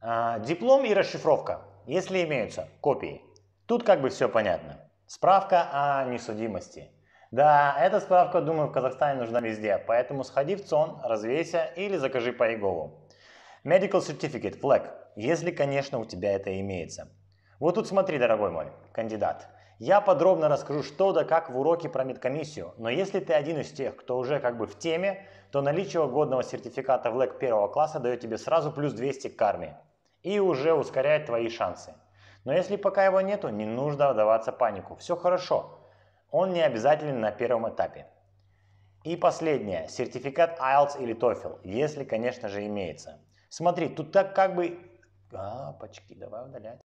А, диплом и расшифровка, если имеются копии. Тут как бы все понятно. Справка о несудимости. Да, эта справка, думаю, в Казахстане нужна везде, поэтому сходи в ЦОН, развейся или закажи по ИГОВу. Medical Certificate, флаг, если, конечно, у тебя это имеется. Вот тут смотри, дорогой мой кандидат. Я подробно расскажу что да как в уроке про медкомиссию, но если ты один из тех, кто уже как бы в теме, то наличие годного сертификата в ЛЭК первого класса дает тебе сразу плюс 200 к армии и уже ускоряет твои шансы. Но если пока его нету, не нужно отдаваться панику, все хорошо, он не обязателен на первом этапе. И последнее, сертификат IELTS или TOEFL, если, конечно же, имеется. Смотри, тут так как бы... А, пачки, давай удалять.